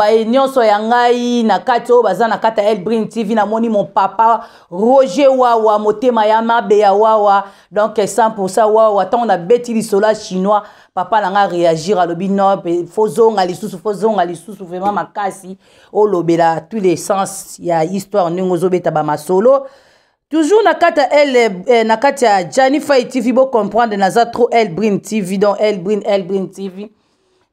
likambo ye nyonso ya ngai na kati oyo baza na kati ya elbrin tv namoni mon papa roger wawa motema ya mabe ya wawa donc 100 wawa ntango nabeti lisolo ya chinois papa na ngai aréagir alobi no fozonga lisusu fozonga lisusu vraimen makasi olobela tous les sens ya histoire ndenge ozobeta bamasolo toujours na kati ya l eh, na kati ya jani fai tv bocomprendre naza trop elbrin tv donc elbrin elbrin tv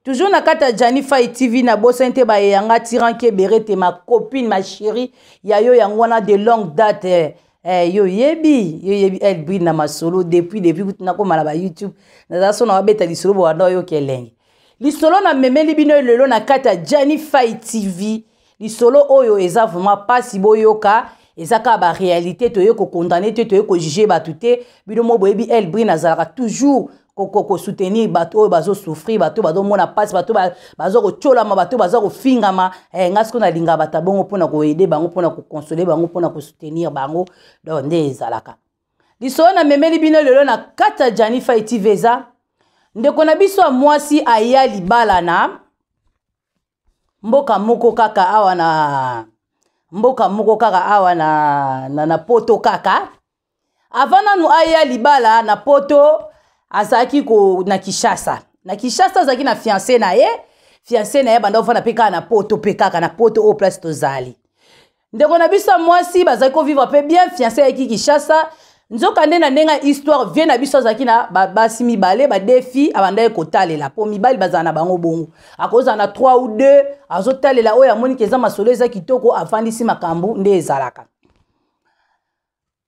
toujours na kati ya jani fai tv nabosani te bayeyanga tiranki ebere te ma copine ma chéri ya yo yango wana de longue date eh. Eh, yo yebi yo yebi elbride na masolo depuis depuis kuti nakomala bayoutube naza so na babeta lisolo bowanda oyoka elenge lisolo namemeli bino lelo na kati ya jani fai tv lisolo oyo oh, eza vraimen mpasi boyoka eza kaka baréalité toye kokondane te toye kojuge bato te bino mo boyebi elbride nazalaka toujours kosoutenir bato oyo bazosouffrir bato oyo bazomona mpasi bato baza kotolama bato oyo baza kofingama eh, nga siko nalingaka bato bongo mpona koede bango mpona kokonsole bango mpona kosoutenir bango don nde ezalaka lisolo namemeli bino lelo na kati ya jani faiti veza ndeko na biso ya mwasi aya libala na mboka moko kaka awa na mboka moko kaka awa na, na, na poto kaka ava nanu aya libala na poto azalaki na kinshasa na kinshasa azalaki na fiance na ye fiance na ye banda ofanda mpe kaka na poto mpe kaka na poto oyo place tozali ndeko na biso ya mwasi bazalaki kovivre mpe bien fiance ayaki kinshasa nzoka nde na ndenge ya histoire vie na biso azalaki na babasi mibale badefi abanda ye kotalela mpo mibali bazala na bango bongo akozala na 3 ou 2 azotalela oyo amoniki eza masolo eza kitoko afandisi makambo nde ezalaka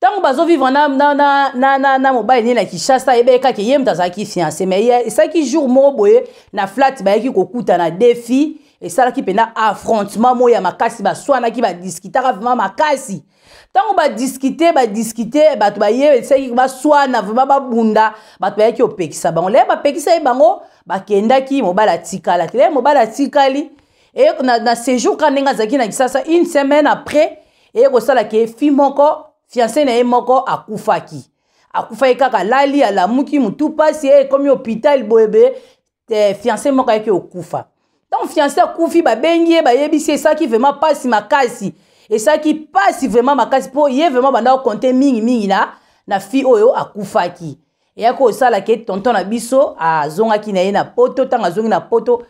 ntango bazovivre na, na, na, na, na, na mobali nini na kinshasa ebeyekaki ye moto azalaki fiance mai esalaki jour moko boye na flat bayaki kokutana defi esalaki mpena affrontement moko ya makasi baswanaki badiskitaka vraimen makasi ntango badiskite badiskite bato bayeesalaki baswana vraimen babunda bato bayaki kopekisa bango le bapekisa ye bango bakendaki mobali atikala te le mobali atikali e, na, na séjour kaka ndenge azalaki na kinshasa une semaine après eye kosalaki efi moko fiance na ye moko akufaki akufaki kaka alali alamuki motu mpasi ye eh, ekomi hôpital boyebe eh, fiance moko ayaki okufa donc fiance akufi babengi ye bayebisi esaki vraiment mpasi makasi esaki mpasi vraiment makasi mpo ye vraiment banda kokonte mingimingi na, na fi oyo akufaki eyaki osalaki tonton na biso azongaki na ye na poto ntango azongi na poto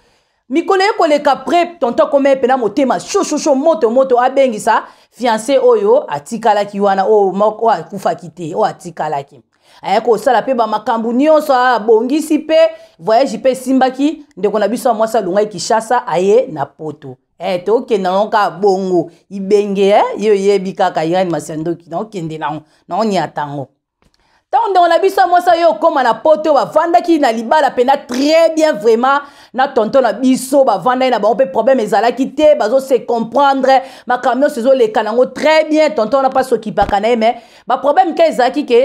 mikolo ekoleka prep tonton koma epena motema shoshoso moto moto abengisa fiance oyo atikalaki wana oyo oh, oh, akufaki te oyo oh, atikalaki ayaki kosala mpe bamakambo nyonso abongisi ah, mpe voyage mpe esimbaki ndeko na biso ya mwasi alongaki kishasa aye na poto eh, tokenda nango kaka bongo ibenge eh? ye oyebi kaka irani masiandoki naokende nango naonia tango ntango ndeko na biso mwasi oyo okóma na poto bavandaki na libala mpena très bien vraiment na tonton na biso bavandaki na bango mpe problème ezalaki te bazose comprendre makambo nyonso ezoleka nango très bien tonton na mpasi okipaka na ye mai baproblème ke ezalaki ke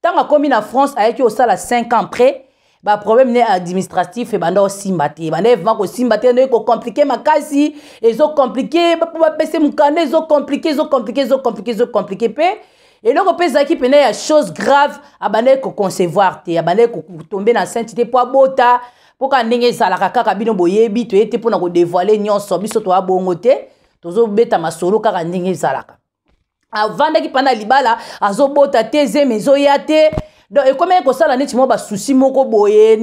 ntango akómi na france ayaki kosala 5 ans près baproblème ne administratif ebanda e kosimba te ebanda evima kosimba te ndoki kocomplike makasi ezokomplike bapese mokanda ezokomplike ezokomplike ezokomplike ezokomplike mpe ezo eloko mpe ezalaki pene ya chose grave abandaki koconcevoir te abandaki kotombe na sainte te mpo abota mpoka ndenge ezalaka kaka bino boyebi toye te mpona kodevoile nyonso biso toabongo te tozobeta masolo kaka ndenge ezalaka avandaki mpana libala azobota te zeme ezoya te donc ekomeli kosala neti mwa basusi moko boye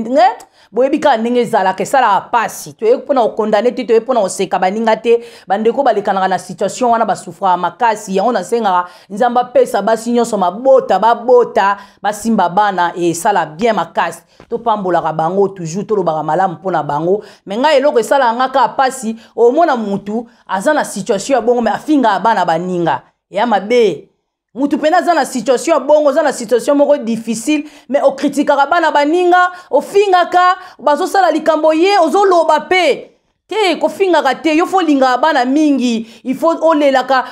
boyebi kaka ndenge ezalaka esalaka pasi toyei mpona kokondane te toyei mpona koseka baninga te bandeko balekanaka na situation wana basufraka makasi yango nasengaka nzambe apesa basi nyonso mabota babota basimba bana e, esala bien makasi topambolaka bango toujours tolobaka malamu mpona bango me ngai eloko esalaka nga kaka pasi omona motu aza na situation ya bongo me afingaka bana baninga ya mabe mutu mpena aza na situation ya bongo aza na situation moko difficile mais okritikaka bana baninga ofingaka bazosala likambo ye ozoloba mpe te kofingaka te yo fo olingaka bana mingi ifo olelaka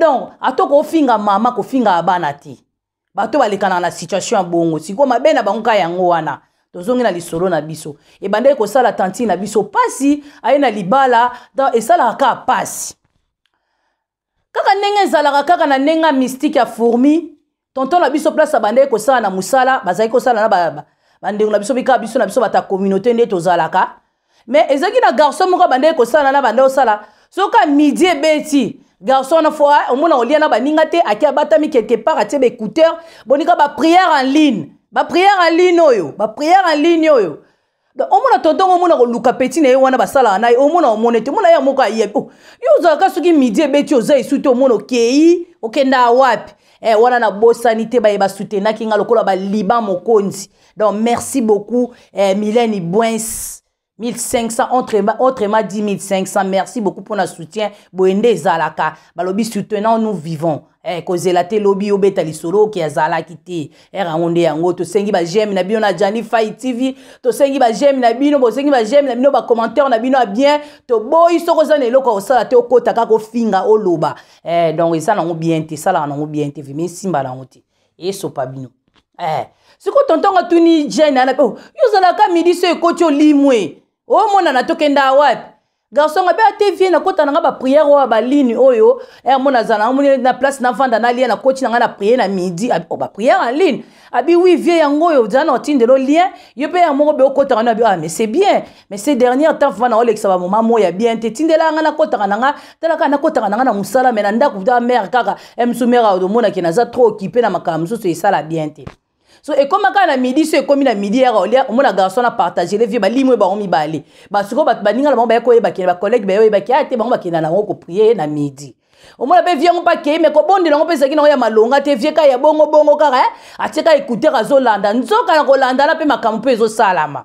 donc atoko ofinga mama kofingaka bana te bato balekanaka na situation ya bongo sikoyo mabe na bango ka yango wana tozongi na lisolo na biso ebandaki kosala tantine na biso pasi aye na libala esalaka kaka pasi kaka ndenge ezalaka kaka na ndenge ya mystike ya fourmi tonton na biso place abandeki kosala na mosala bazalaki kosala na bandeko na biso bikaka biso na biso bata communauté nde tozalaka me ezalaki na garçon moko abandeki kosala na bande osala soka midi ebeti garçon wana fois ah, omona olia na baninga te aki abatami quelque part atie baécouteur bonika baprière en ligne baprière en ligne oyo baprière en ligne oyo omona tontongo omona koluka peti na ye wana basalaka na ye omona omona ete omona ya moko ayebi o oh, yo ozalaka soki midi ebeti oza esu te omona okei okenda wapi eh, wana nabosani te baye basutenaki nga lokola baliba mokonzi donc merci beaucoup eh, mileni bwins 1500 autrement dit 1500 merci beaucoup mpona soutien boye nde ezalaka balobi soutenant nous vivons eh, kozela te lobi obeta lisolo oke azalaki te ere eh, yango nde yango tosengi bageme na bino na jani fai tv tosengi bageme na bino bosengi bageme na bino bacommentaire na bino ya bien toboyi soki oza na eloko ya kosala te okota kaka ofinga oloba eh, donc eza e nango bien te esalaka nango bien te vrima esimba nango te esopa bino eh. sikoyo tontonga tuni jene ana mpe oh, yo ozalaka midi so ekoti olimwe omonana tokenda wapi garsonga mpe ate vie nakota na nga bapriere oyo baline oyo ermo nazala namoni na place navanda nalia nakoti na nga na priere na midi bapriere en ligne abi wi vie yango oyo zala na otindela lien yo mpe ya moko be okotaka no abi ah mais c'est bien mais ces dernière temps fana olekisa bamoma moko ya bien te tindela nga nakotaka na nga talaka nakotaka na nga na mosala me na ndako ta mare kaka msumere omonaki naza trop occupé na makambo mosusu esala bien te so ekómaka na midi so ekómi na midi yaka olia omona garçon na partage le vieux balimo oyo bango mibale basikoyo baninga na bango baye koyebakenda bacollege baye oyebaki ate bango bakenda na yango koprie na midi omona mpe vie yango mpe akei me kobondela yango mpe ezalaki nango ya malonga te vie ka ya bongobongo kaka atie ka écouteur azolanda nzoka na kolandana mpe makambo mpe ezosalama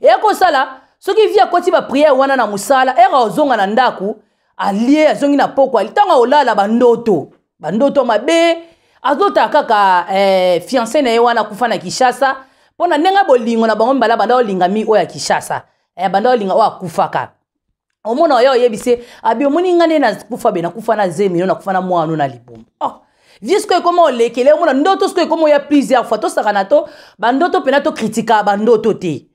eya kosala soki vie akoti bapriere wana na mosala ere ozonga na ndako alie azongi na pokwa ntango aolala bandoto bandoto mabe azotala kaka eh, fiance na ye wana akufa na kinshasa mpo na ndenge bolingo na bango mibala banda olinga mingi oyo ya kinshasa eh, banda olinga oyo akufaka omona oyo oyebi se abi omoni nga nde nakufa be nakufa na zemino nakufa na mwano na libumu oh. vie sikoyo ekoma olekele omona ndoto sikoyo ekoma oya plusieurs fois tosakana to bandoto mpena tokritikaka bandoto te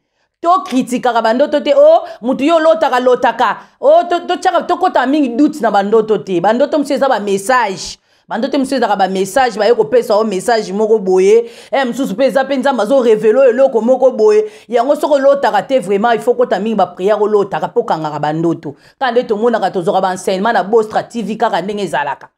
tokritikaka bandoto te o oh, motu yo olotaka lotaka oh, o totyaka tokɔtaka mingi dute na bandoto te bandoto mosusu eza bamessage bandote mosusu ezalaka bamessage baye kopesa o message moko boye e mosusu mpe eza mpe nzambe azorevele o eloko moko boye yango soki olotaka te vraiment ifo kota mingi bapriere olotaka mpo okangaka bandoto kaka nde tomonaka tozwaka baenseignement na bostra tv kaka ndenge ezalaka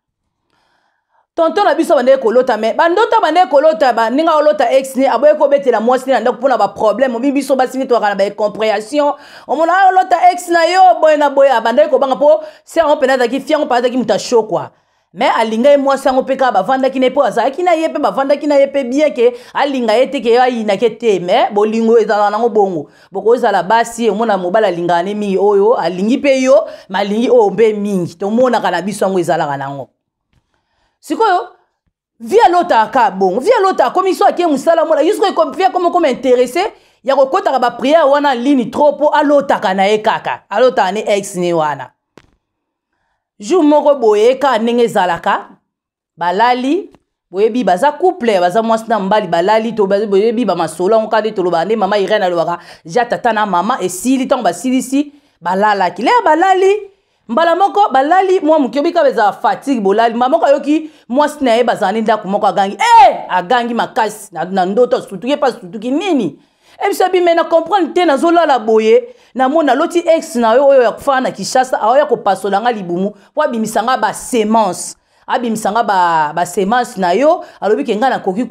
tonto na biso bandeke kolota me bandoto bandeke kolota baninga olota ex ni aboye kobetela mwasi ni na ndako mpona baproblème obi biso basili twaka na baincompréhension omona olota ex na yo boye na boye abandeki kobanga mpo se yango mpena azalaki fiango mpe azalaki moto ashokwa me alinga ye mwasi yango mpe kaka bavandaki na ye mpo azalaki na ye mpe bavandaki na ye mpe bien ke alinga ye te ke ye ayinaki te me bolingo ezalaka nango bongo bokozala basi omona mobali alingaka ne mingi oyo alingi mpe yo me alingi oyo mpe mingi tomonaka na biso yango ezalaka nango sikoyo vi alotaka bongo vi alota akomi so akie mosala mona jusqu vi akomi okoma interese ya kokɔtaka bapriere wana lini trop mpo alotaka na ye kaka alotaka ne ex ne wana jour moko boye kaka ndenge ezalaka balali boyebi baza couple baza mwasi na mobali balali to boyebi bamasolo yango kaka nde tolobaka nde mama irene alobaka ja tata na mama esili ntango basilisi balalaki leya balali mbala moko balali mwa moke obika bezala fatigue bolali mbala moko ayoki mwasi na ye bazala nde ndako moko agangi e eh! hey! agangi makasi na ndoto asutuki epa asutuki nini ebiso abi me na comprendre te nazolala boye namoni aloti ex na yo oyo ya kofaa na kishasa aoya kopasola nga libumu mpo abimisa nga basemence abimisa nga basemence na yo alobi ke nga nakoki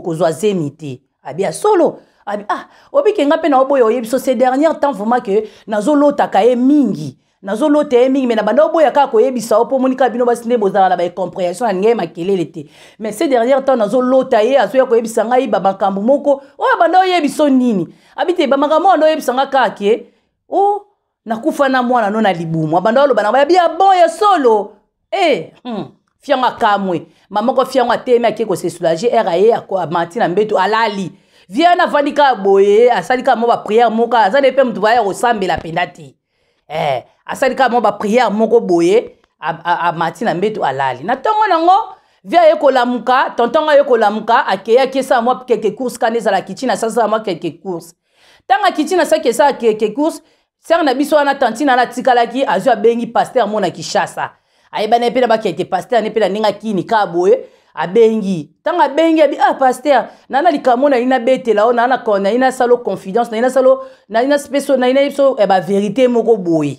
kozwa zemi te abia solo abi ah obi ke nga mpe na oboyo oyebi so ces dernier temps vraiment ke nazolotaka ye mingi nazolota ye eh, mingi me na banda oboya kaka koyebisa yo mpo omoni kaka bino basi nde bozala na bacompréhension na ningai makelele te mais ce dernière temps nazolota ye eh, azoya koyebisa ngai bamakambo moko oyo oh, banda oyebiso nini abite bamakambo wana oyebisa nga kaka ke eh? o oh, nakufa na mwana no na libumu abanda oloba na bayabi ya bon ya solo e hmm. fiango akamwe mama moko fiango atemi ake kose soulage ere aye amati na mbeto alali vian avandi kaka boye asali kaka mo bapriere moko aza nde mpe moto baya kosambela mpenda te eh. asali kaka mwa bapriere moko boye amati na mbeto alali na ntongo nango vi aye kolamuka tontongo aye kolamuka akei akesala mwa keke course kana ezala kitine asasala mwa keke course ntango akitine asaki esala keke course sere na biso wana tantine ana atikalaki azwi abengi paster mo na kishasa ayebani mpe na bakeke paster ane mpe na ndenge akini ka boye abengi ntango abengi abi ah paster nana likambo nayi nabetela o nayi nasala confidence nayi nasala nayi napeso nayi nayebiso eh, baverité moko boye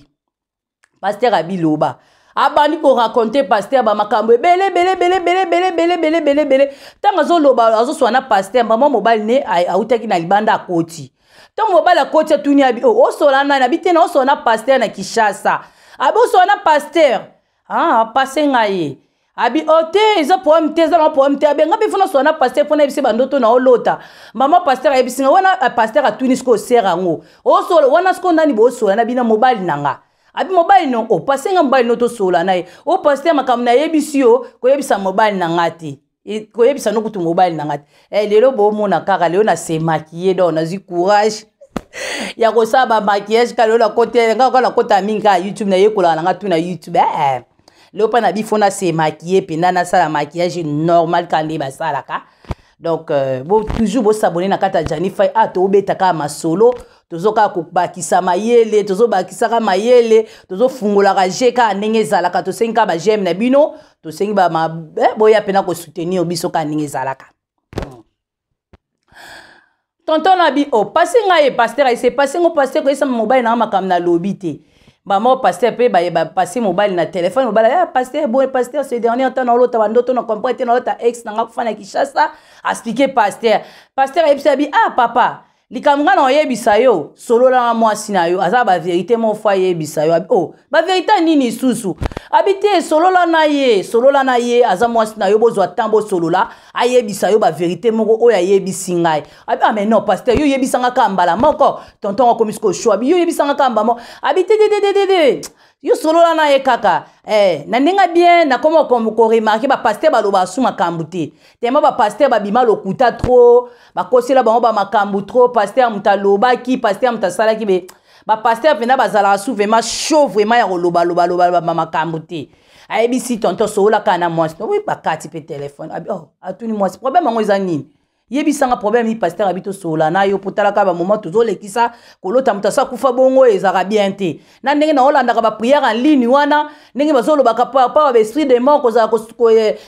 paster abiloba abandi korakonte paster bamakambo ebele belebelebelebelebelebelebele ntango azoloba azoswa na paster mama mobali ne autaki na libanda akoti ntango mobali akoti atuni abi o osola nani abi te na osola na paster na kinshasa abi osola na paster apase ah, ngai ye abi o te eza problème te eza na problème te abenga mpe mpona osola na paster mpona ayebisi bandoto na olota mama paster ayebisi nga wana paster atuni sikoy osera yango osola wana sikoy nani boosola na bino mobali na nga abi mobali no opasenga mobali no tosola na ye opaster makambo nayebisi yo koyebisa mobali na nga te koyebisa no kutu mobali na nga te eh, lelo bomona kaka lelo nasemaki ye donc nazwi courage ya kosala bamakiage ka lelo nakotelanga ka nakota mingi kaka youtube nayekolaka nanga tu na youtube eh, eh. leo mpa na bifo nasemakie mpenda nasala makiage normal ka nde basalaka donc euh, bo, toujours bosabone na kati ya janify a ah, tobeta kaka masolo tozokaka kobakisa mayele tozobakisaka mayele tozofungolaka je kaka ndenge ezalaka tosengi kaka bagme na bino tosengi bamabe boya mpena kosoutenir biso kaka ndenge ezalaka tonton na bi opasi oh, ngai paster ayese pasi ngo paster koyesa mobali nanga makambo nalobi te mama o oh, paster mpe bayeba pasi mobali na telefone mobali ya eh, paster boye paster ce dernier temps naolota bandoto na comprendre te naolota ex nanga kofana kishasa aspike paster paster ayebisa bi ah papa likambo ngai na oyebisa yo solola na mwasi na yo aza baverité mofo ayebisa yo o oh, baverité nini lisusu abi te solola na ye solola na ye aza mwasi na yo bozwa ntan bosolola ayebisa yo baverité moko oyo ayebisi ngai abi ame ah, non paster yo oyebisanga ka mbala moko tonton akomi sikoshwabi yo oyebisanga ka mbala moko abi tetetetete yu solola na ye kaka eh, na ndenge bien nakoma koremarke bapaster baloba asu makambo te tema bapaster babima lokuta tro bakosela bango bamakambo tro paster ya moto alobaki paster ya moto asalaki be bapaster mpenza bazalaka su vraimen sho vraimen ya kolobalobaloba makambo te ayebisi tonto solola kaka na mwasi oui bakati mpe telefone oh, atuni mwasi problème yango eza nini yebisanga problème ni paster abi tosola na yo po talaka bamoma tozolekisa kolota moto asa kufa bongo ezalaka bien te na ndenge naolandaka bapriere en ligne wana ndenge bazolobaka pawa baesprit de mort kozala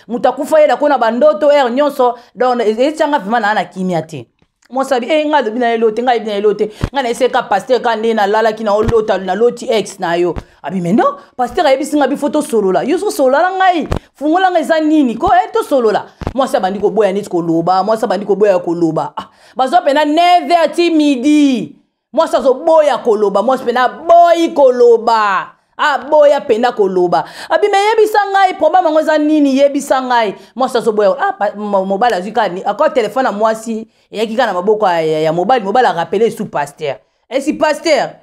moto akufa yela kona bandoto ere nyonso donc etianga vraimen naa na kimia te mwasi abi e ngai alobi na ye lo te ngai ayebi na ye lo te ngai nayesi ka paster ka nde nalalaki naolota naloti ex na yo abi ah, me non paster ayebisi ngai bifo tosolola yo sosolola ngai fungola ngai eza nini ko e eh, tosolola mwasi abandi koboya neti koloba mwasi abandi koboya koloba ah, bazwa mpena neve ati midi mwasi azoboya koloba mwasi mpena aboyi koloba aboya mpenda koloba abima yebisa ngai problème yango eza nini yebisa ngai mwasi azoboya ah, mobali azwi kani akor telefone ya mwasi eyaki kaka na maboko ya, ya mobali mobali arapele esu paster esi eh, paster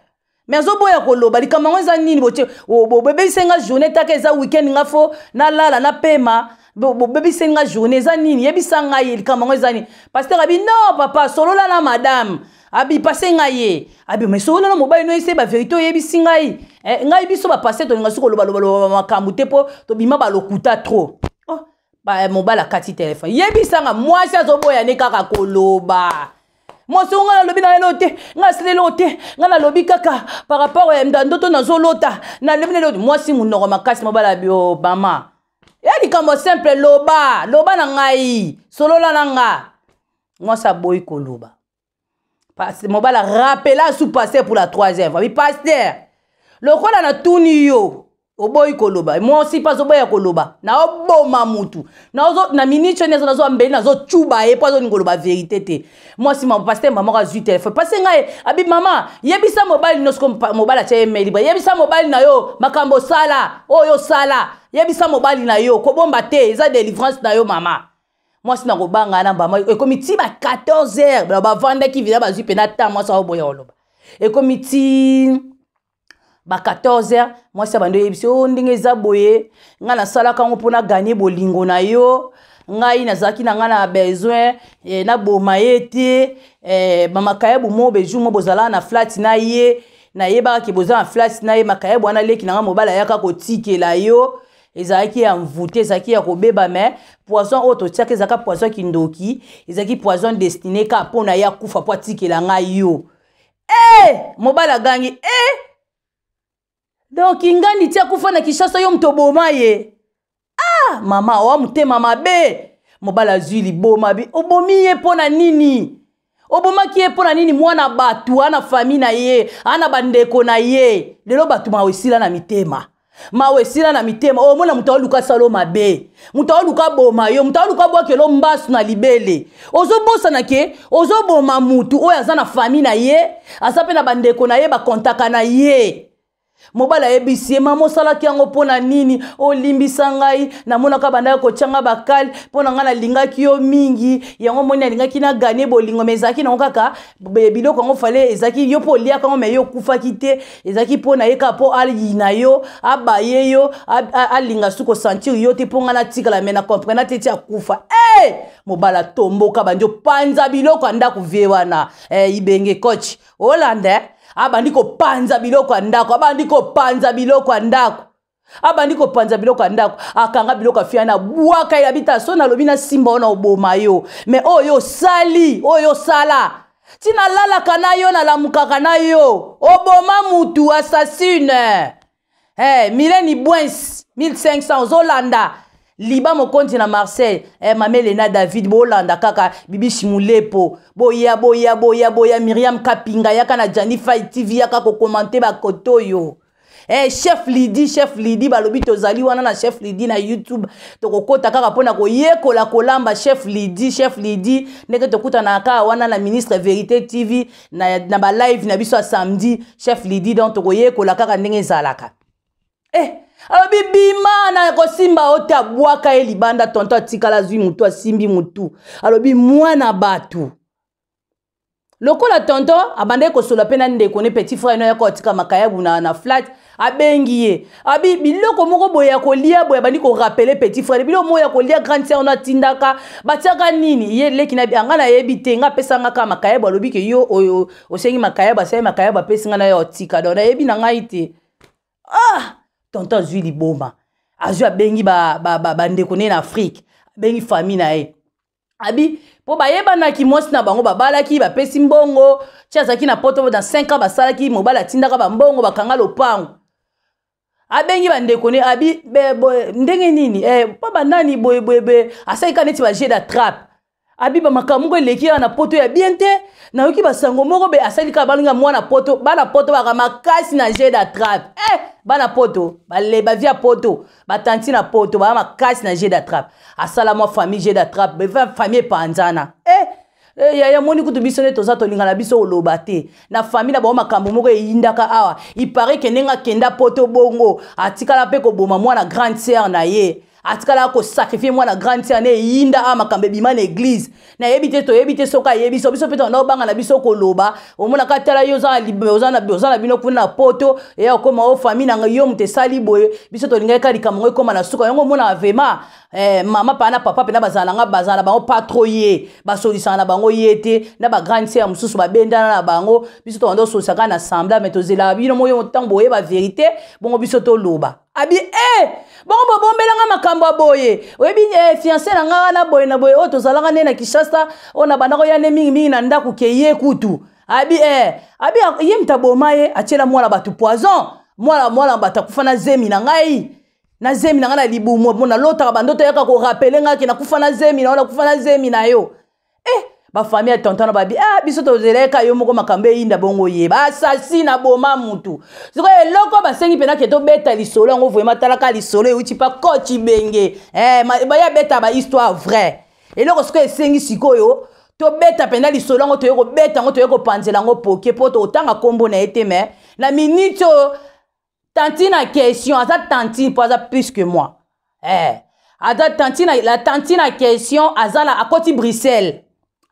me azoboya koloba likambo yango eza nini bobebisi nga journée taka eza weekend nga fo nalala napema bobebisi nga journée eza nini yebisa ngai likambo yango eza nini paster abi no papa sololala madame abipase ngai ye abima so nana mobali no ese bavérité oyebisi ngai eh, ngai biso bapaster tolinga soki olobalobalobaba makambo te mpo tobima balokuta trop oh, eh, mobali akati telefone yebisanga mwasi azoboya ne kaka koloba mwasi ngo ngai nalobi na yelo te ngai asilelo te ngai nalobi kaka par rapport ya eh, ndandoto nazolota nalobi na yelo mwasi munoko makasi mobali abio bama ya likambo simple loba loba na ngai solola na nga mwasi aboyi koloba mobali arapela asu paster pour la troisième fois mi paster lokola natuni yo oboyi koloba mosi mpasi oboya koloba naoboma mutu na minitio ni nazozwa mbeli nazocuba ye mpo azolinga koloba verité te mwasi paster mama moko azwi telefone pase ngai abi mama yebisa mobali nyonso mobali atya ye mail yebisa mobali na yo makambo osala oyo osala yebisa mobali na yo kobomba te eza délivrance na yo mama mwasi na kobanga na mbama ekomi ti ba 14 heures balo bavandaki vila bazwi mpe na ntan mwasi aoboya koloba ekomi ti ba 14 heures mwasi abandi oyebisi o oh, ndenge eza boye ngai nasalaka yango mpona ganye bolingo na yo ngai nazalaki na ngai na besoin eh, naboma ye te eh, bamakayabu mo bejour mo bozalaka na flati na ye nayebaka ke boza na flati na ye makayabu wana leki na ngai mobali ayaka kotikela yo ezalaki ya mvu te ezalaki ya kobeba me poison oyo totiaki ezalaka poison kindoki ezalaki poison destine kaka mpona ye akufa mpo atikela ngai yo e mobali agangi e eh! donk ngani ti akufa na kinshasa yo moto oboma ye ah mama owa motema mabe mobali azwi liboma bi obomi ye mpo na nini obomaki ye mpo na nini mwana bato ana fami na ye ana bandeko na ye lelo bato maosila na mitema mawa esila na mitema omona oh, moto aoluka salo mabe moto aoluka boma yo moto aoluka bwakelo mbasu na libele ozobosana ke ozoboma mutu oyo aza na fami na ye aza mpe na bandeko na ye bakontaka na ye mobali ayebisi ye mama osalaki yango mpo na nini olimbisa ngai namonaka bandaki kotyanga bakale mpo na ngai nalingaki yo mingi yango moni alingaki nagane bolingo me ezalaki nango kaka biloko yango fale ezalaki yo mpo oliaka yango me yo okufaki te ezalaki mpo na ye kaka mpo ayina yo abaye yo alinga soki kosentir yo te mpo ngai natikala me na comprena te ti akufa e eh! mobali atomboka bandi opanza biloko ya ndako vie wana eh, ibenge coach olanda eh? abandi kopanza biloko ya ndako abandi kopanza biloko ya ndako abandi kopanza biloko ya ndako akanga biloko afia na bwaka elabi ta so nalobi nasimba wana oboma yo me oyo osali oyo osala ntina lalaka na yo nalamukaka na yo oboma mutu assassine hey, mileni bwens 1500 ozolanda liba mokonzi na marseille eh, mame lena david bolanda kaka bibisi molepo boya boya boya boya miriam kapinga yaka na janify tv yaka kokomante bakoto oyo eh, chef lidi chef lidi balobi tozali wana na chef lidi na youtube tokokɔta kaka mpona koyekola kolamba chef lidi chef lidi ndenge tokutanaka wana na ministre vérité tv na, na balive na biso ya samedi chef lidi donc tokoyekola kaka ndenge ezalaka eh, alobi bima na kosimba yo te abwaka ye libanda tonto atikala azwi motu asimbi motu alobi mwana bato lokola tonto abandaki kosola mpe na ndeko ne petit frere no yako atika makayabu na, na flat abengi ye abi biloko moko boye ya kolia boye abandi korapele petit frere biloko moko ya kolia grande sere no atindaka batiaka nini ye leki na anga nayebi te nga apesanga kaka makayabu alobi ke yo oyo osengi makayabu asali makayabu apesinga na yo otika don nayebi na ngai te ah tonton azwi liboma azwi abengi bandeko ne na afrike abengi fami na ye abi mpo bayebanaki mwasi na bango babalaki bapesi mbongo ti azalaki na poto na 5 ans basalaki mobali atindaka bambongo bakanga lopango abengi bandeko ne abi ndenge nini mpo eh, banani boyeboyeboye asalika neti baje da trape abiba makambo moko eleki awa na poto ya bien te nayoki basango moko be asali kaka balinga mwana poto bana poto baka makasi na jeu d'attrape eh bana poto bavi ya poto batanti na poto baka makasi na jeu d'attrape asala mwa famille jeu d'attrape beva famille epanzana eh, eh yamoni kutu biso nde toza tolinga na biso oloba te na famille na bango makambo moko eyindaka awa ipare ke ndenge akenda poto bongo atikala mpe koboma mwana grande sere na ye atikala kosakrifie mwana grande ti ane eyinda awa ah, makambo ebima na eglize nayebi te toyebi te soki ayebi so biso mpe tona obanga na biso koloba omonaka tala ye oza na bino kuna na poto eya okóma o famille nanga yo moto esali boye biso tolingai ka likambo ngo ekóma na suka yango omonaka vraimen eh, mama mpa na papa mpe na bazala nanga bazala na bango patro ye basolisaka na bango ye te na bagrande sere mosusu babendana na bango biso tobanda osolisa kaka na sembla me tozelaka bino moyo ntango boyeba verité bongo biso toloba abi e eh! bongo bobombelanga makambo ya boye oyebi eh, fiance na nga wana boye na boye oyo tozalanga nde na kinshasa oyo na bandako yane mingimingi na ndako ke ye kutu abi eh, abi ye mutu aboma ye atiela mwana bato poison mwana mwana bato akufa na zemi na ngai na zemi na ngai na libumu mpo nalotaka bandoto yaka korapele ngaki nakufa na zemi na yo nakufa na zemi na yo eh, bafamile ya tontano babi ah, biso tozelelaka yo moko makambe inda bongo ye basasi na boma mutu sikoyo eloko basengi to beta lisolo ngo vraiment talaka lisolo uti pa koci benge eh, ya beta histoire vrai eloko beta pena sikoyo tobeta mpenza lisolo yango beta ngo to toye panzela ngo poke poto totanga kombo na ete te me na minito tantina na question asa tanti pas plus que moi eh. aza tantina la tanti na question azala la akoti bruxelles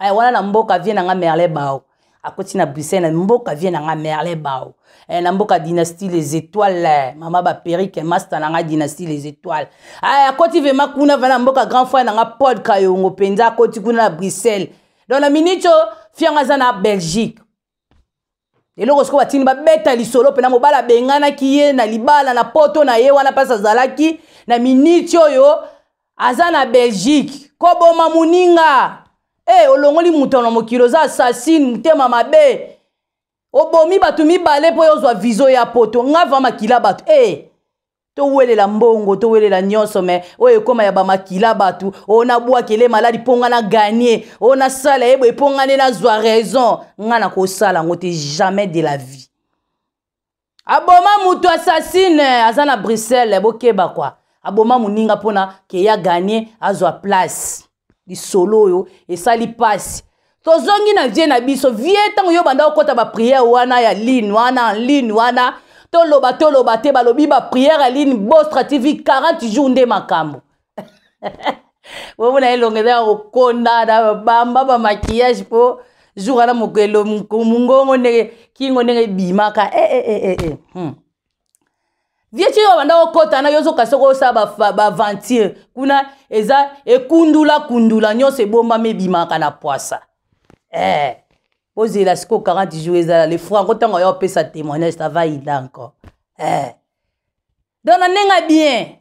aya wana na mboka vie na nga merle bao akoti na bruxelles na mboka vie na nga merle bao eh, na mboka dynastie les étoiles eh, mama baperike eh, master na nga dynastie les étoiles aya akoti vrema kuna vana na mboka grand frère na nga paul kayongo mpenza akoti kuna na bruxelles donc na miniti o fianga aza na belgique eloko sikoyo batindi babeta lisolo mpena mobala abenganaki ye na libala na poto na ye wana mpasi azalaki na miniti oyo aza na belgique koboma moninga e olongoli moto na mokili oza assassine motema mabe obomi bato mibale mpo yozwa vizo ya poto nga va makila bato e towelela mbongo towelela nyonso me oyo ekóma ya bamakila bato oyo oh, nabwakele maladi mpo nga na ganie oyo oh, nasala yeboye mpo nga nde nazwa raison nga na kosala yango te jamais de la vie aboma moto assassine eh, aza na bruxelles bokeba kwa aboma moninga mpona keya ganie azwa place lisolo oyo esali mpasi tozongi na vie na biso vie ntango yo banda kokɔta bapriere wana ya line wana line wana toloba toloba te balobi bapriere ya line bostrativi 40 jour nde makambo bomona elongo eza ya kokonda na bamba bamakillage mpo jour wana mokelo mongongo ndenge kingo ndenge ebimaka ee eh, eh, eh, eh, eh. hmm. vie ti oyo banda kokɔta na yo ozoka soki osala baventure ba kuna eza ekundula-kundula nyonso ebombami ebimaka na poasa eh. ozela sikoyo 40 jour ezala le franco ntango yo opesa témoignage tavaida encore eh. don na ndenge bien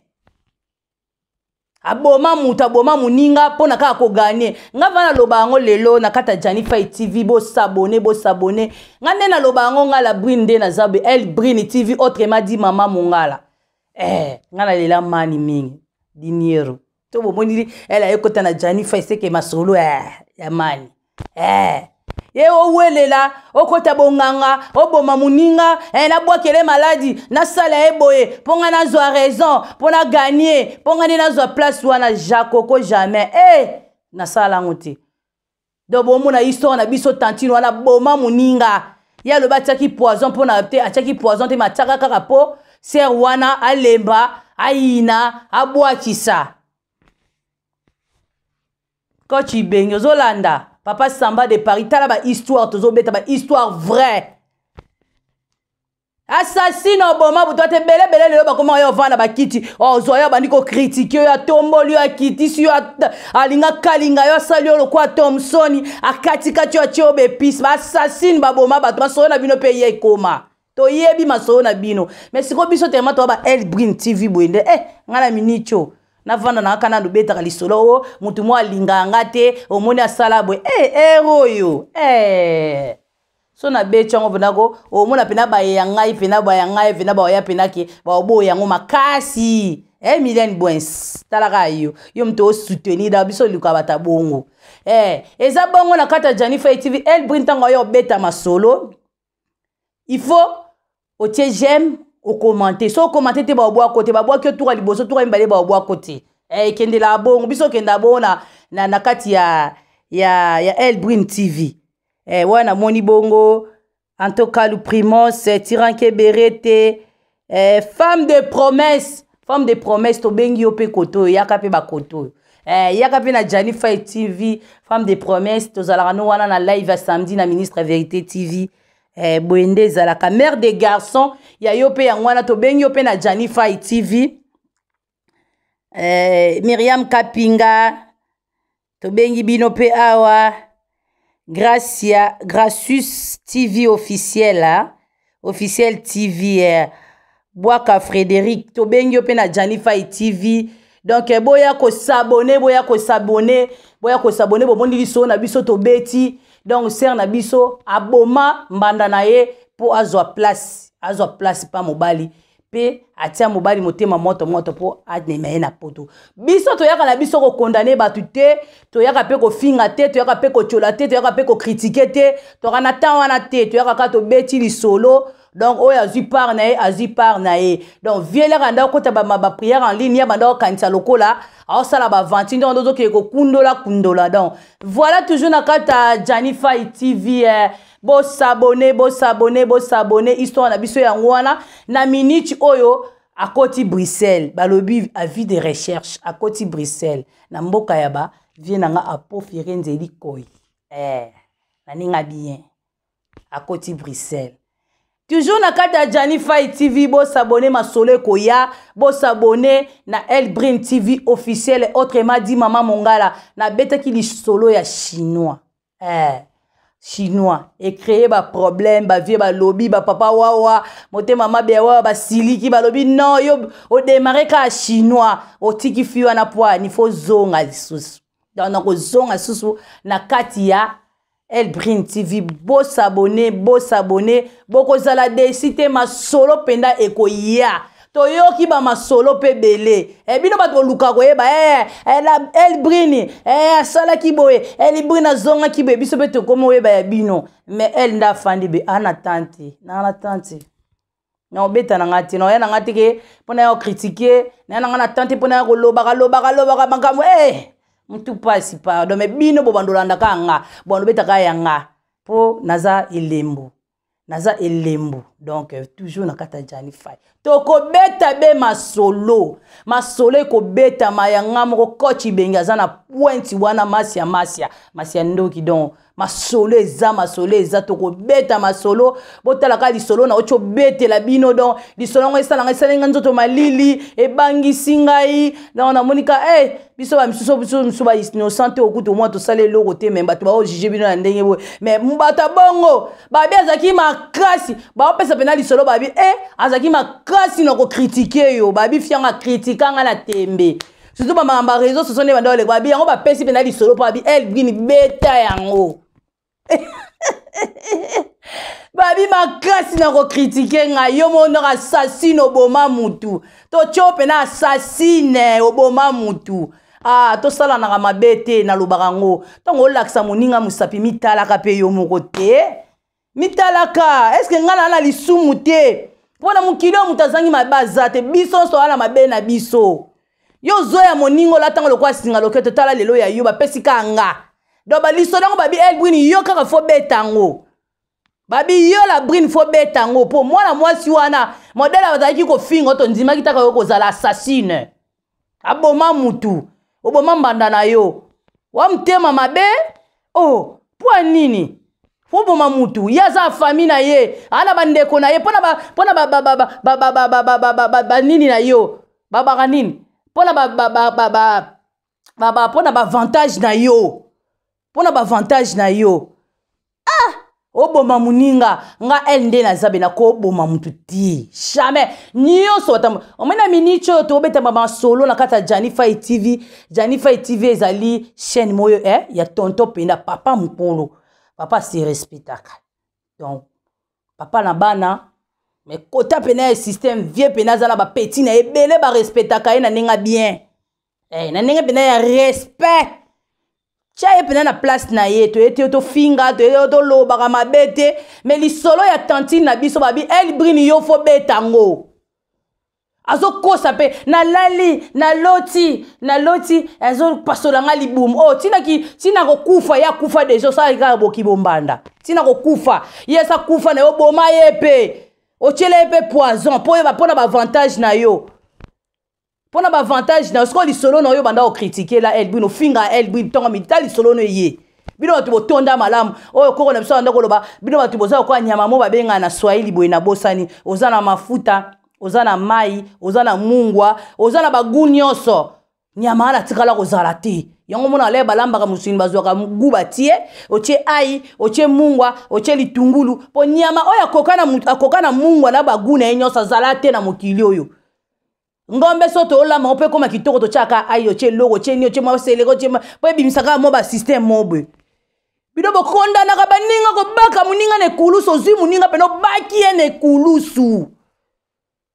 aboma moto aboma moninga mpona kaka koganye nga va naloba yango lelo na kati ya janifai tv bosabone bosabone nga nde naloba yango ngala brine nde naza be el brine tv autrement di mama mongala eh, nga nalela mani mingi diniero to bomoni ele ayekota na janifai seke masolo eh, ya mani eh. ye owelela okɔta bonganga oboma moninga e eh, nabwakele maladi nasala ye boye mpo ngai nazwa raison mpo naganie mpo ngai nde nazwa place wana jakoko jamais e eh, nasalango te do bomona histoire na biso tantine wana boma moninga ye alobi atiaki poison mpo na te atiaki poison te me atiaka kaka mpo ser wana alemba ayina abwakisa koci ibenge ozolanda papa samba de paris tala bahistoire tozobeta bahistoire vrai asasine oboma butu ate belebele lelo bakoma oyo ovanda bakiti ozwa oh, oyo abandi kokritike oyo atomboli oyo akitisi oyo alingi akalinga yo asali oyo lokwa thomsoni akatikati oyo atie oyo bepisi baasasine baboma bato masolo na bino mpe ye ekoma toyebi masolo na bino me sikoyo biso telema toa ba elbrin tv boye nde e eh, ngai na minitio navanda na kaka nanu obetaka lisolo o motu mo alingaka nga te omoni asala boye e eh, ere eh, oyo e so nabeti yango mpenako omona mpena bayeya ngai mpena baya ngai mpena baoya mpenake baoboya yango makasi e milian bwins talaka yo yo moto osoutenir da biso oluka bata bongo e eza bongo na kati ya janifa etv elbri ntango yo obeta masolo il faut otie geme okomante so okomante te baobwako te babwaki otuka liboso tuka mibale baobwako te eh, ekendela bongo biso okenda bongo na, na, na kati ya, ya, ya elbrim tv e, eh, wana namoni bongo antokalu primos eh, tiran kebere te e, femme de promesse femme de promesse tobengi yo mpe koto oyo yaka mpe bakoto oyo e, yaka mpe na jani fi tv femme de promesse tozalaka no wana na live ya samedi na ministre ya vérité tv eh, boye nde ezalaka mare de garçon ya yo mpe yango wana tobengi yo mpe na janify tv eh, miriam kapinga tobengi bino mpe awa gracia gracius tv officiel ah. officiel tv eh. bwaka frédéric tobengi yo mpe na janify tv donk eh, boya kosabone boya kosabone boya kosabone bomondi liso na biso tobeti donc ser na biso aboma mbanda na ye mpo azwa place azwa place mpa mobali mpe atia mobali motema moto moto mpo amema ye na poto biso toyaka na biso kokondane bato te toyaka mpe kofinga te toyaka mpe kotyola te toyaka mpe kokritike te toyaka na ntan wana te toyaka kaka tobeti lisolo donc oyo azwi part na ye azwi part na ye donc vie elaka anda okɔta baprière en ligne ya banda okanisa lokola aosala bavanti ndenge nde ozokee kokundola kundola donc voilà toujours na kati ya janify e tv eh, bosabone bosabone bosabone histoire na biso yango wana na miniti oyo akoti bruxelles balobi avis de recherche akoti bruxelles na mboka ya ba vie nanga apofire nzeli koi eh, naninga bien akoti bruxelles toujours na kati ya jani fai tv bosabone masolo ekoya bosabone na elbrin tv officiel autrement di mama mongala nabetaki lisolo ya chinois eh. chinois ecreye baproblème bavie balobi bapapa wawa motema mabe ya wawa basiliki balobi non yo odemare kaka chinois otiki fi wana po il faut zonga lisusu donc nakozonga lisusu na kati ya elbrin tv bosabone bosabone bokozala desi te masolo mpenza ekoya toyoki bamasolo mpe bele e bino bato boluka koyeba e eh, eh, elbrin asalaki boye elbrin azongaki boye biso mpe tokomi oyeba ya bino me el nde afandi be ana ah, tante naana tante naobeta na nga te naoya na nga teke mpona ya kokritike naya na nga na tante mpona ya kolobaka lobaka lobaka makambo e hey! mutu pasi pardon me bino bobandolandaka yanga bobandobetaka yanga mpo naza elembo naza elembo donc euh, toujours na kati ya janifai tokobeta be masolo masolo ekobetama yanga moko koci bengi aza na pointi wana masia masia masia ndoki donc masolo eza masolo eza tokobeta masolo botala kaka lisolo na oti obetela bino don lisolo yango esalanga esalinga nzoto malili ebangisi ngai donc namonika e eh, hey, biso bamisusu biso misu ba innocent te okutu omwa tosala eloko te me bato baojuge bino na ndenge boye me bato abongo babi azalaki makasi baopesa pena lisolo babi e eh, azalaki makasi na kokritike yo babi fianga akritika nga na tembe surtout bamakambo ya réseau soso nde bandoleka babi yango bapesi mpena lisolo mpo babi elgini eh, beta yango babi makasi na kokritike ngai yo monor assassine oboma mutu totyo mpena assassine oboma mutu ah, tosalanaka mabe te nalobaka yango ntango olakisa moninga mosapi mitalaka mpe yo moko te mitalaka eske ngai naa na lisumu te mpo na mokili oyo moto azangi mabe aza te biso nyonso wana mabe na biso yo zoya moninga olatango lokola singa loketo tala lelo ya yo bapesika nga donc baliso nango babi el brine yo kaka fo beta yango babi yo la brine fo beta yango mpo mwana mwasi wana modele bazalaki kofinga to ndimaki taka yo kozala assassine aboma mutu oboma mbanda na yo wa mtema mabe o oh, mpo ya nini foboma mutu ye aza afami na ye aa na bandeko na ye mpona banini na yo babaka nini mpona mpona bavantage na yo mpona bavantage na yo ah oboma moninga nga ele nde naza be nakoboma motu ti jamais nyonso batamba omona minitri oyo tobetama masolo na kati ya janifai tv janifai tv ezali chaîne moyo eh, ya tonto penda papa mokolo papa asirespectaka donc papa na bana me kota pene ya systeme vie pene aza na bapeti na ebele barespectaka ye na ndenge bien eh, na ndenge pene ya respect ti aye mpenza na place na ye toye te tofinga toye tolobaka mabe te me lisolo ya tantine na biso babi elbrini yo fobeta ngo azokosa mpe nalali naloti naloti azopasola nga libumu o oh, tinaki tina kokufa ye akufa deja osala kaka boki bombanda tina kokufa ye asa kufa na yo boma ye mpe otyela ye mpe poison mpo na bavantage na yo mpo na bavantage na sikoyo lisolo na oyo banda kokritikela elbwin ofinga elbwin ntongo mita lisolo no eye bino bato botonda malamu oyo oh, koko na biso banda koloba bino bato boza kokoya nyama mo babengaka na swahili boye na bosani oza na mafuta oza na mai oza na mungwa oza na bagu nyonso nyama wana atikala kozala te yango mona le balambaka mosuni bazwaka gu batie otie ai otie mungwa otie litungulu mpo nyama oyo akoka na mungwa na bagu na ye eh, nyonso azala te na mokili oyo ngombe so toolama o mpe ekóma kitoko totya ka ayo tye eloko tye nio tye mwa seleko tye mpo ebimisaka mwa basysteme mo boye bino bokondanaka baninga kobaka moninga na ekulusu ozwi moninga mpena obaki ye na ekulusu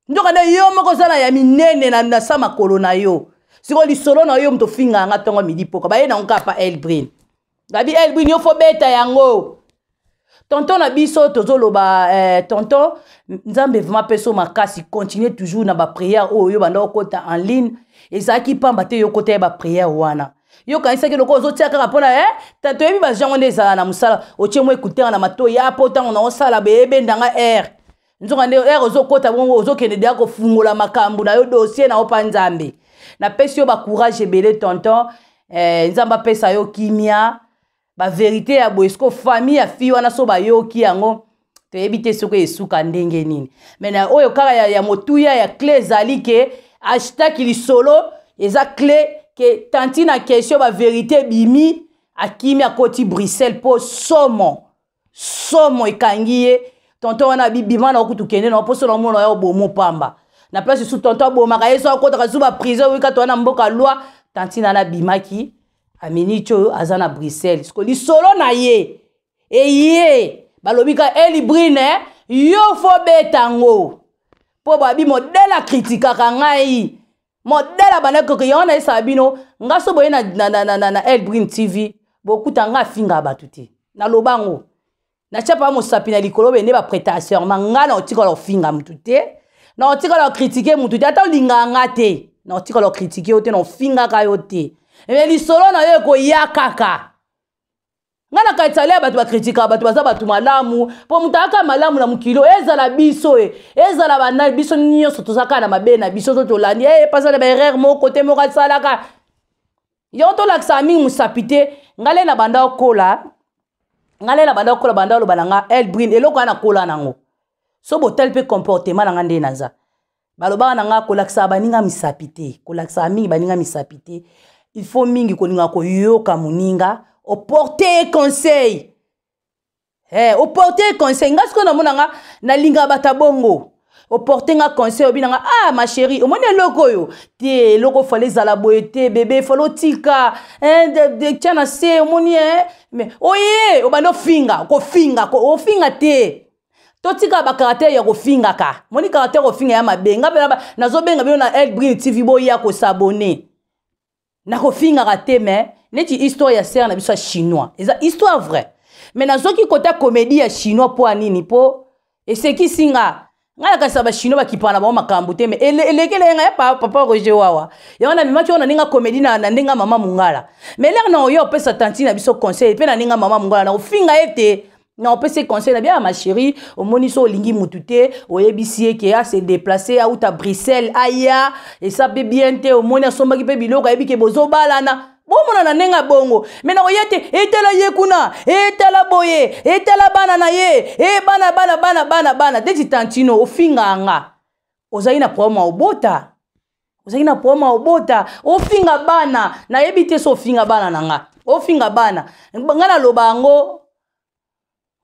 nzoka nde yo moko oza na ya minene na sa makolo na yo siko lisolo na yo moto ofinga yanga ntongo midi poka bayena nkapa elbrin gabi elbrin yo fobeta yango tonton na biso tozoloba eh, tonton nzambe vraiment mpe so makasi continue toujours na bapriere oyo yo banda okota en ligne ezalaki pamba te yokota ye bapriere wana yokanisaki lokola ozotia kaka mpona eh? toyebi bajean wana ezala na mosala otie mo ekutere na matoi ya ah, po ntango na osala beyebendanga aire nzoka nde aire ozokɔta bongo ozokende deya kofungola makambo na yo dossier na yo mpa nzambe napesi yo bacourage ebele tonton eh, nzambe apesa yo kimia baverité ya boye soko famille ya fille wana so bayoki yango toyebi te soki esuka ndenge nini me na oyo kaka ya, ya motuya ya cle ezali ke ashtaki lisolo eza cle ke tanti na question baverité ebimi akimi akoti bruxelles mpo somo somo ekangi ye tonton wana bibima na okutu kende na mposo na omona ya obomo pamba na place su tonton abomaka ye so akotaka su baprison oyika to wana mboka lwa tanti nana abimaki aminiti oyo aza na bruxelles siko lisolo na ye eye balobi ka elibrine eh, yo fobeta ngo mpo babi modele akritikaka ngai modele abanakoko yango nayesaka bino nga so boye na, na, na, na, na, na elbrine tv bokuta nga afinga bato te naloba ngo natyapa mosapi na likolo bende bapreta assurement nga na otikala ofinga motu te na otikala okritike motu te ata olingaka nga te na otikala okritike yo te na ofingaka yo te ebe eh, lisolo na yo ekoya kaka ngai nakanisa le bato bakritikaka bato baza bato malamu mpo moto aka malamu na mokilo ezala biso e ezala bana biso nyonso toza kaka na mabe na biso to tolandi epasa eh, na baerreur moko te moko asalaka yango tolakisaka mingi mosapi te ngai le na banda kokola ngai le na banda kokola banda oloba na nga elbrin eloko wana nakola nango so botali mpe comportement na nga nde naza balobaka na nga kolakisaka baninga misapi te kolakisaka mingi baninga misapi te il faut mingi kolinga koyoka moninga oporte ye conseil hey, eh, oporte ye conseil nga sikoyo namona nga nalingaka bato abongo oporte nga conseil obi nanga ah ma chéri omoni eloko oyo te eloko ofale ezala boye te bebe efale otika eh, tia na se omoni eh. me oye obandi ofinga okofinga ofinga te totika bakaraktere ya kofingaka moni karaktere ofinga ya mabe nga mpe nazobenga bino na elbrin tv boya kosabone nakofingaka te me neti histoire ya sere na biso ya chinois eza histoire vrai me nazoki kota komedi ya chinois mpo ya nini mpo esekisi nga ngai nakanisa bachinois bakipaka na bango makambo te me elekele ele, nga ya eh, papa roger wawa yango namemaki oyo naninga komedi na, na ndenge mama mongala me lere na oyo opesa tanti na biso conseil mpe naninga mama mongala nakofinga ye te na opesi conseil na bia ya mashéri omoni so olingi motu te oyebisi ye ke ase déplace auta bruxelles aya esape bien te omoni asombaki mpe biloko ayebi ke bozobalana bomonana ndenge bongo me na koya te etala ye kuna etala boye etala bana na ye e eh, bana bana bana bana bana deti tantino ofinganga ozali na problème ya obota ozali na problème ya obota ofinga bana nayebi te so ofinga bana na nga ofinga bana ngai naloba yango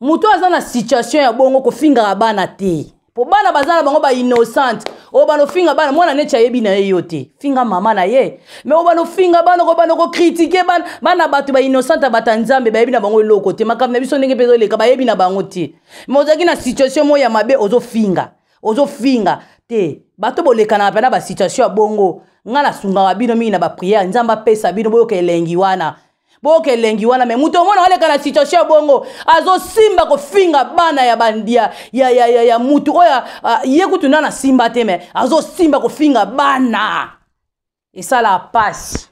moto aza na situation ya bongo kofingaka bana te mpo bana baza na bango bainnocente oyo banofinga bana mwana neti ayebi na ye yo te finga mama na ye me oyo banofinga bana ko bana kokritike bana bana bato bainnocente abata nzambe bayebi na bango eloko te makambo na biso ndenge mpe ezoleka bayebi na bango te me ozalaki na situation moko ya mabe ozofinga ozofinga te bato bolekanaka mpe na basituation ya bongo ngai nasungaka bino mingi na bapriere nzambe apesa bino boyoka elengi wana bokelengi wana me moto omona aleka na situation ya bongo azosimba kofinga bana ya bandia ya, ya, ya, ya mutu oyo uh, ye kutu nda na simba te me azosimba kofinga bana esala pasi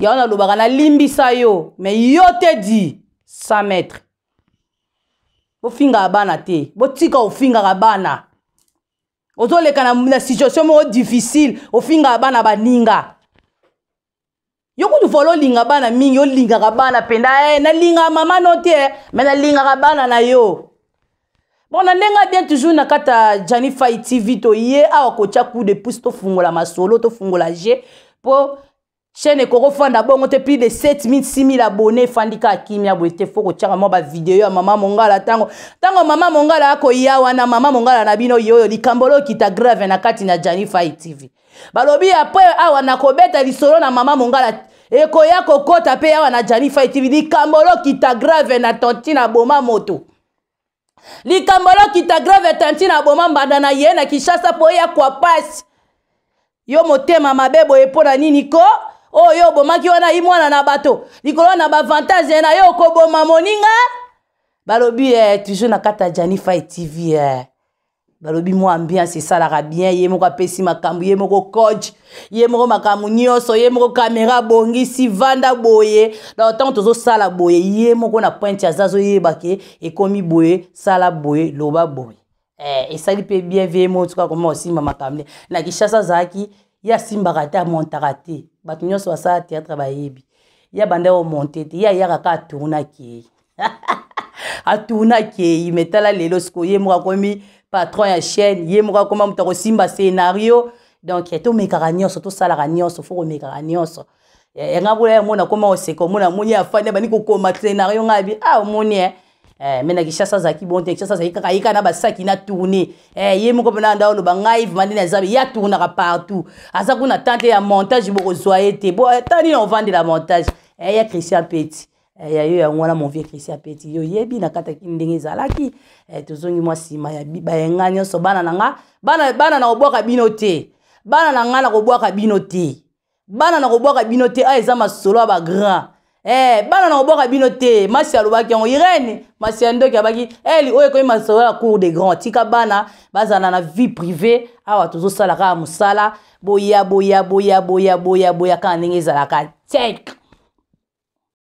ya wana alobaka nalimbisa yo me yo te di 100 metre bofingaka bana te botika ofingaka bana ozoleka na, na situation moko difficile ofingaka bana baninga yo kutu vola olinga bana mingi olingaka bana mpenda e eh, nalingaka mama no te me nalingaka bana na yo bon na ndenge abien toujours na kati ya janifai tv toye awa kotya coup de pouce tofungola masolo tofungola je mpo chaîne ekokofanda bongo te plus de 7000 6000 abonné efandi kaka kimia boye te fo kotyaka mwa bavideo ya mama mongala ntango ntango mama mongala akoya wana mama mongala na bino yoyo likambo lokita grave na kati na janifai tv balobi apres awa nakobeta lisolo na mama mongala ekoya kokɔta mpe awa na janifai tv likambo lokita grave na tonti na boma moto likambo lokita grave tonti na boma mbanda na ye na kinshasa mpo ya kwa pasi yo motema mabe boye mpo na nini ko oyo obomaki wana ye mwana na bato likolo na bavantage na ye okoboma moninga balobi eh, toujours na kati ya janify tv eh. balobi mwa ambiance esalaka bien ye moko apesi makambo ye moko coach ye moko makambo nyonso ye moko kamera abongisi vanda boye na ntango tozosala boye ye moko na pointe aza azoyebake ekomi boye sala boye loba boye eh, esali mpe bien vie moko tuka koma osimba makambo nde na kishasa azalaki ye asimbaka te amontaka te bato nyonso basala théâtre bayebi ye abanda omonte te ye ayaka ka atournaki ye atournaki ye me tala lelo sikoyo ye moko akomi patron ya chaîne ye moko akoma moto akosimba scénario donc tomekaka nyonso tosalaka nyonso fo komekaka nyonso yanga bola ya mona akoma koseka omona moni afandi abandi kokoma scénario ngai abi a ah, omoni e Eh, me na kinshasa azalaki bon te kinshasa azalaki kaka ye kaka na basaki na tourne eh, ye moko mpena nda oloba ngai vrima ndene azabe ye atournaka partout aza kuna tante ya montage bokozwa ye te bo eh, tanini ovandela montage ya christian peti yayo yango wana mon vieux christian peti yo yebi nakataki ndenge ezalaki tozongi mwa nsima ya bayenga nyonso bana na nga bana na kobwaka bino te bana na nga na kobwaka bino te bana na kobwaka bino te a eza masolo ya bagrand Eh, bana na oboka binote, te masi alobaki irene masi ya ndoki abaki eli eh, oyo masola cour de grand tika bana na vie privé awa tozo salaka boya boya boya boya boya boya la